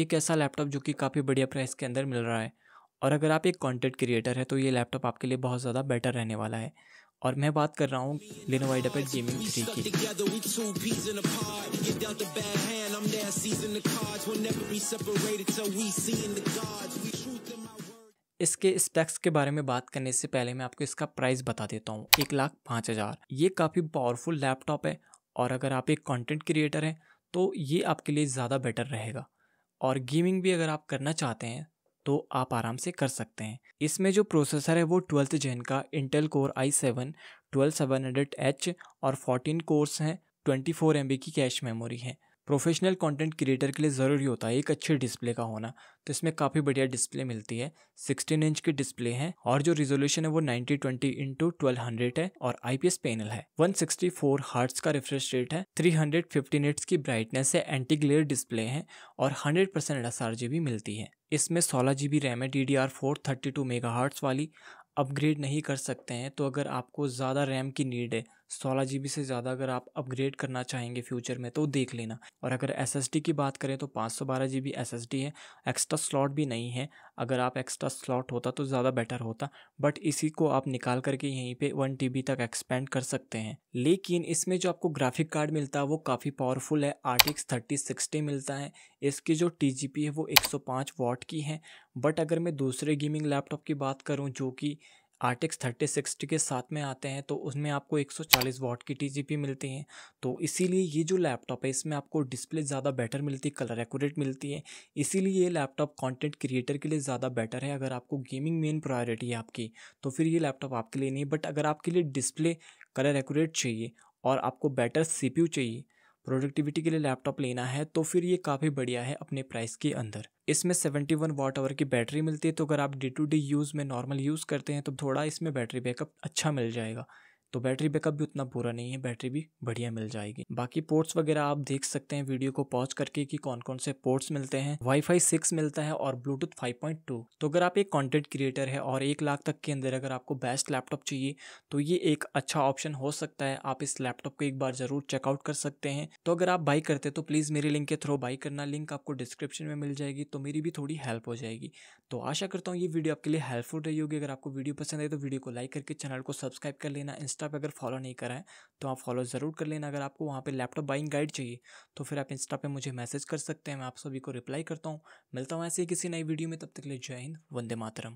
एक ऐसा लैपटॉप जो कि काफ़ी बढ़िया प्राइस के अंदर मिल रहा है और अगर आप एक कंटेंट क्रिएटर है तो ये लैपटॉप आपके लिए बहुत ज़्यादा बेटर रहने वाला है और मैं बात कर रहा हूँ लिनो वाइड पर गेमिंग थ्री की इसके स्पेक्स के बारे में बात करने से पहले मैं आपको इसका प्राइस बता देता हूँ एक लाख पाँच हज़ार ये काफ़ी पावरफुल लैपटॉप है और अगर आप एक कंटेंट क्रिएटर हैं तो ये आपके लिए ज़्यादा बेटर रहेगा और गेमिंग भी अगर आप करना चाहते हैं तो आप आराम से कर सकते हैं इसमें जो प्रोसेसर है वो ट्वेल्थ जेन का Intel core i seven twelve seven hundred H और फोर्टीन कोर्स हैं ट्वेंटी फोर एम की कैश मेमोरी है प्रोफेशनल कंटेंट क्रिएटर के लिए ज़रूरी होता है एक अच्छे डिस्प्ले का होना तो इसमें काफ़ी बढ़िया डिस्प्ले मिलती है 16 इंच की डिस्प्ले है और जो रिजोल्यूशन है वो 9020 ट्वेंटी इंटू ट्वेल्व है और आईपीएस पैनल है 164 सिक्सटी का रिफ्रेश रेट है 315 हंड्रेड की ब्राइटनेस है एंटी ग्लेयर डिस्प्ले है और हंड्रेड परसेंट मिलती है इसमें सोलह जी बी रैम है D D R four thirty two mega वाली अपग्रेड नहीं कर सकते हैं तो अगर आपको ज़्यादा रैम की नीड है सोलह जी से ज़्यादा अगर आप अपग्रेड करना चाहेंगे फ्यूचर में तो देख लेना और अगर एस की बात करें तो पाँच सौ बारह जी है एक्स्ट्रा स्लॉट भी नहीं है अगर आप एक्स्ट्रा स्लॉट होता तो ज़्यादा बेटर होता बट इसी को आप निकाल करके यहीं पे वन टी तक एक्सपेंड कर सकते हैं लेकिन इसमें जो आपको ग्राफिक कार्ड मिलता है वो काफ़ी पावरफुल है आर थर्टी सिक्सटी मिलता है इसकी जो टी है वो एक सौ वॉट की है बट अगर मैं दूसरे गेमिंग लैपटॉप की बात करूँ जो कि आर्टिक्स थर्टी सिक्सटी के साथ में आते हैं तो उसमें आपको 140 वॉट की टी मिलती है तो इसीलिए ये जो लैपटॉप है इसमें आपको डिस्प्ले ज़्यादा बेटर मिलती है कलर एक्यूरेट मिलती है इसीलिए ये लैपटॉप कंटेंट क्रिएटर के लिए ज़्यादा बेटर है अगर आपको गेमिंग मेन प्रायोरिटी है आपकी तो फिर ये लैपटॉप आपके लिए नहीं बट अगर आपके लिए डिस्प्ले कलर एक्यूरेट चाहिए और आपको बेटर सी चाहिए प्रोडक्टिविटी के लिए लैपटॉप लेना है तो फिर ये काफ़ी बढ़िया है अपने प्राइस के अंदर इसमें 71 वन वाट आवर की बैटरी मिलती है तो अगर आप डे टू डे यूज़ में नॉर्मल यूज़ करते हैं तो थोड़ा इसमें बैटरी बैकअप अच्छा मिल जाएगा तो बैटरी बैकअप भी उतना पूरा नहीं है बैटरी भी बढ़िया मिल जाएगी बाकी पोर्ट्स वगैरह आप देख सकते हैं वीडियो को पॉज करके कि कौन कौन से पोर्ट्स मिलते हैं वाईफाई सिक्स मिलता है और ब्लूटूथ फाइव पॉइंट टू तो अगर आप एक कॉन्टेंट क्रिएटर है और एक लाख तक के अंदर अगर आपको बेस्ट लैपटॉप चाहिए तो ये एक अच्छा ऑप्शन हो सकता है आप इस लैपटॉप को एक बार जरूर चेकआउट कर सकते हैं तो अगर आप बाई करते तो प्लीज़ मेरे लिंक के थ्रू बाई करना लिंक आपको डिस्क्रिप्शन में मिल जाएगी तो मेरी भी थोड़ी हेल्प हो जाएगी तो आशा करता हूँ ये वीडियो आपके लिए हेल्पफुल रही होगी अगर आपको वीडियो पसंद है तो वीडियो को लाइक करके चैनल को सब्सक्राइब कर लेना इंस्टा इंस्टा पे अगर फॉलो नहीं कराएं तो आप फॉलो ज़रूर कर लेना अगर आपको वहाँ पे लैपटॉप बाइंग गाइड चाहिए तो फिर आप इंस्टा पे मुझे मैसेज कर सकते हैं मैं आप सभी को रिप्लाई करता हूँ मिलता हूँ ऐसे ही किसी नई वीडियो में तब तक के लिए जय हिंद वंदे मातरम